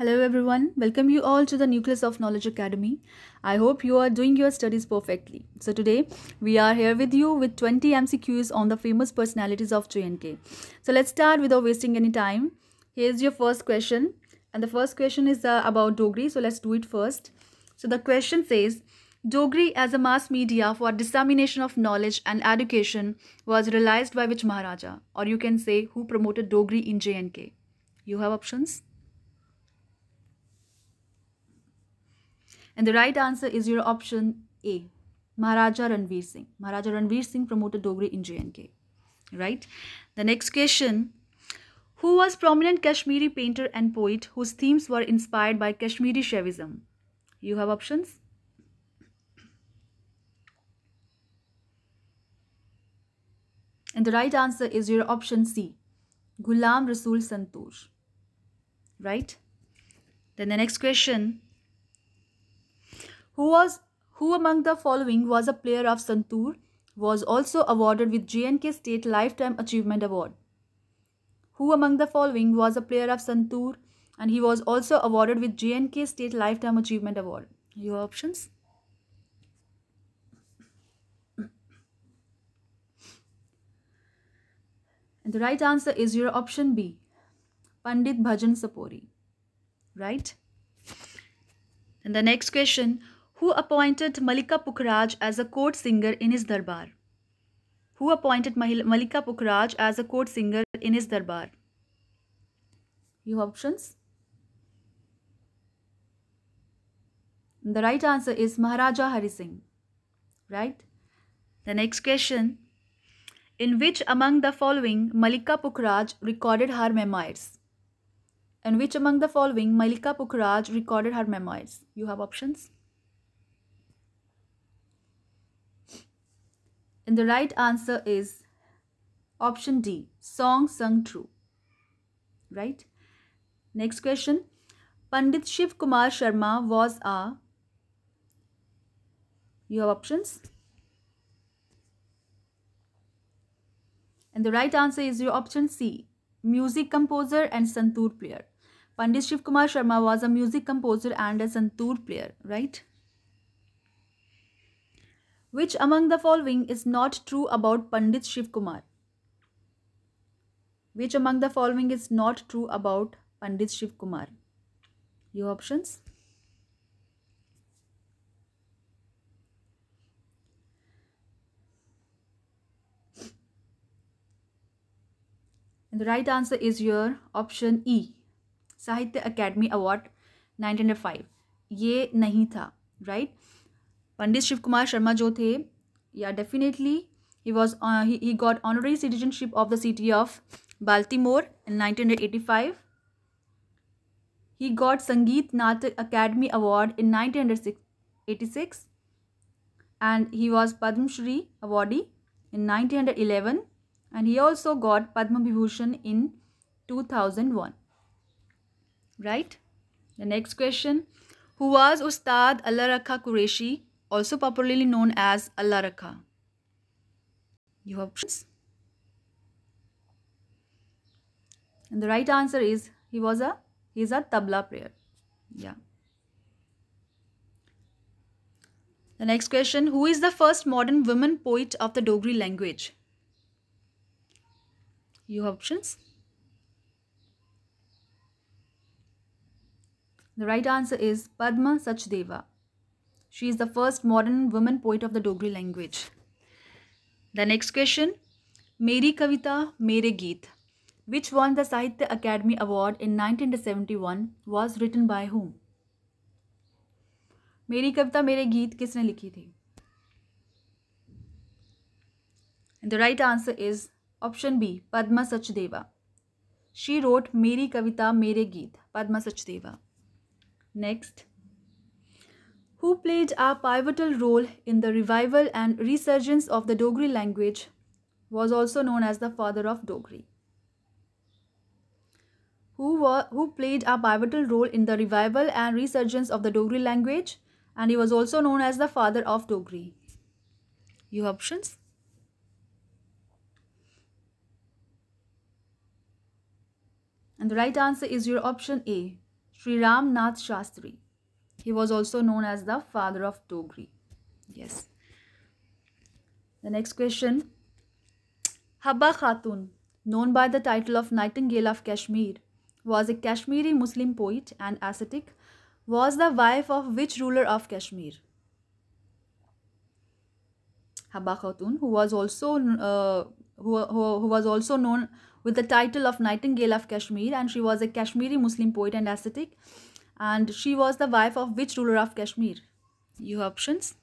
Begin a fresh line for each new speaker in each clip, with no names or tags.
Hello everyone, welcome you all to the Nucleus of Knowledge Academy. I hope you are doing your studies perfectly. So today we are here with you with 20 MCQs on the famous personalities of JNK. So let's start without wasting any time. Here's your first question and the first question is uh, about Dogri. So let's do it first. So the question says, Dogri as a mass media for dissemination of knowledge and education was realized by which Maharaja? Or you can say who promoted Dogri in JNK? You have options. And the right answer is your option A, Maharaja Ranveer Singh. Maharaja Ranveer Singh promoted Dogri in JNK. Right? The next question who was prominent Kashmiri painter and poet whose themes were inspired by Kashmiri Shaivism? You have options. And the right answer is your option C, Ghulam Rasul Santosh. Right? Then the next question who was who among the following was a player of Santoor was also awarded with JNK State Lifetime Achievement Award. Who among the following was a player of Santoor and he was also awarded with JNK State Lifetime Achievement Award. Your options. And the right answer is your option B. Pandit Bhajan Sapori. Right? And the next question, who appointed Malika Pukhraj as a court singer in his darbar? Who appointed Malika Pukhraj as a court singer in his darbar? You have options? The right answer is Maharaja Hari Singh. Right? The next question. In which among the following Malika Pukhraj recorded her memoirs? In which among the following Malika Pukhraj recorded her memoirs? You have options? And the right answer is option D, song sung true. Right? Next question. Pandit Shiv Kumar Sharma was a. You have options? And the right answer is your option C, music composer and santoor player. Pandit Shiv Kumar Sharma was a music composer and a santoor player, right? Which among the following is not true about Pandit Shiv Kumar? Which among the following is not true about Pandit Shiv Kumar? Your options. And the right answer is your option E. Sahitya Academy Award 1905 ये नहीं था right? पंडित शिव कुमार शर्मा जो थे या definitely he was he got honorary citizenship of the city of Baltimore in nineteen eighty five he got Sangeet Natak academy award in nineteen and he was Padma Shri awardee in 1911 and he also got Padma Vibhushan in 2001 right the next question who was Ustad Allah Qureshi also popularly known as Allah Rakha. You have options. And the right answer is he was a he is a tabla player. Yeah. The next question, who is the first modern woman poet of the Dogri language? You have options. The right answer is Padma Sachdeva. She is the first modern woman poet of the Dogri language. The next question Meri Kavita, Mere Geet, which won the Sahitya Academy Award in 1971, was written by whom? मेरी कविता मेरे गीत किसने लिखी थी the right answer is option B Padma Sachdeva she wrote Meri Kavita Mere Geet Padma Sachdeva next who played a pivotal role in the revival and resurgence of the Dogri language, was also known as the father of Dogri. Who, were, who played a pivotal role in the revival and resurgence of the Dogri language and he was also known as the father of Dogri. You have options? And the right answer is your option A, Sri Ram Nath Shastri. He was also known as the father of Togri. Yes. The next question. Habba Khatun, known by the title of Nightingale of Kashmir, was a Kashmiri Muslim poet and ascetic, was the wife of which ruler of Kashmir? Habba Khatun, who was also uh, who, who, who was also known with the title of Nightingale of Kashmir, and she was a Kashmiri Muslim poet and ascetic, and she was the wife of which ruler of Kashmir? You have options.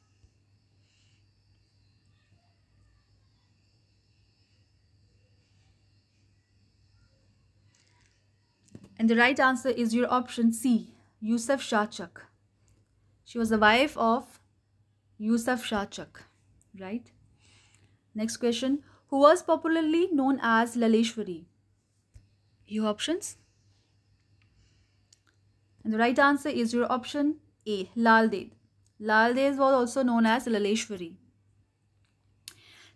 And the right answer is your option C, Yusuf Shachak. She was the wife of Yusuf Shachak, right? Next question, who was popularly known as Laleshwari? Your options. And the right answer is your option A, Lal Ded. Lal Ded was also known as Laleshwari.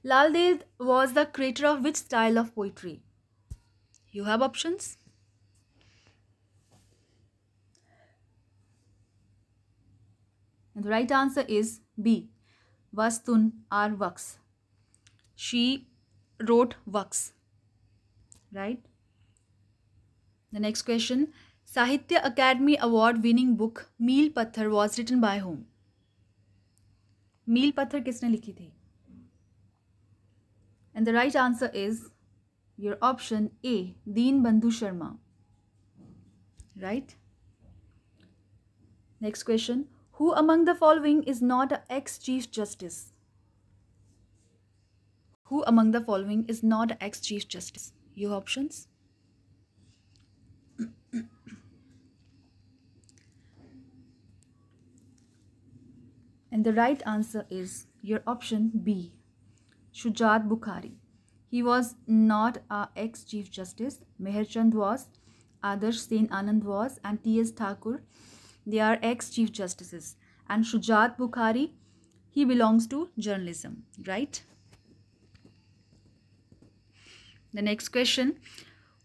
Lal Ded was the creator of which style of poetry? You have options. And the right answer is B. Vastun or Vax. She wrote Vaks. Right? The next question Sahitya academy award winning book Meel Patthar was written by whom Meel Patthar किसने लिखी थी and the right answer is your option A Deen Bandhu Sharma right next question who among the following is not a ex chief justice who among the following is not a ex chief justice your options And the right answer is your option B. Shujat Bukhari. He was not our ex-Chief Justice. Chand was, Adarsh Sen Anand was and T.S. Thakur. They are ex-Chief Justices. And Shujat Bukhari, he belongs to journalism, right? The next question.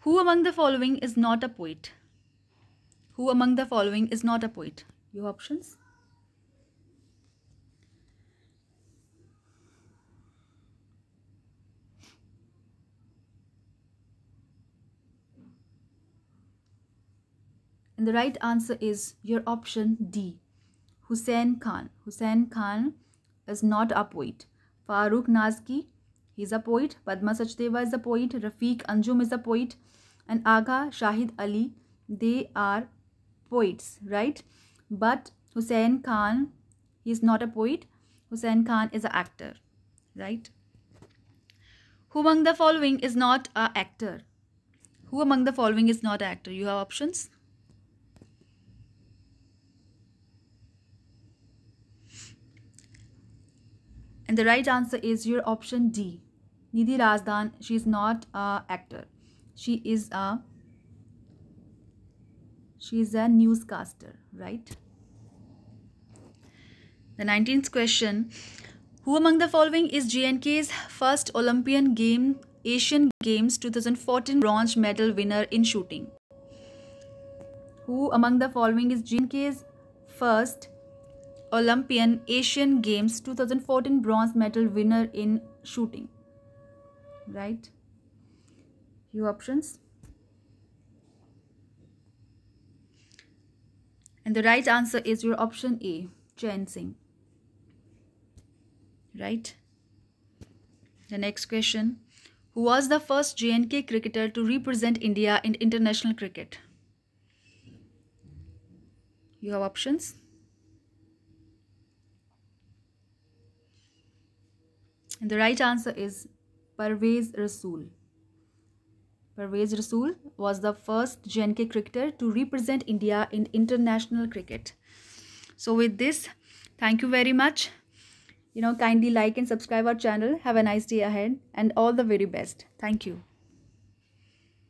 Who among the following is not a poet? Who among the following is not a poet? Your options. the right answer is your option D. Hussein Khan. Hussein Khan is not a poet. Farooq Nazki, he's a poet. Padma Sachdeva is a poet. Rafiq Anjum is a poet. And Agha Shahid Ali, they are poets, right? But Hussein Khan, he is not a poet. Hussein Khan is an actor, right? Who among the following is not an actor? Who among the following is not an actor? You have options. And the right answer is your option D. Nidhi Razdan, she is not a actor. She is a she is a newscaster, right? The 19th question. Who among the following is JNK's first Olympian game, Asian Games 2014 bronze medal winner in shooting? Who among the following is JNK's first Olympian, Asian Games 2014 bronze medal winner in shooting. Right? Few options. And the right answer is your option A, Chen Singh. Right? The next question. Who was the first JNK cricketer to represent India in international cricket? You have options. The right answer is Parvez Rasool. Parvez Rasool was the first JNK cricketer to represent India in international cricket. So with this, thank you very much. You know, kindly like and subscribe our channel. Have a nice day ahead and all the very best. Thank you.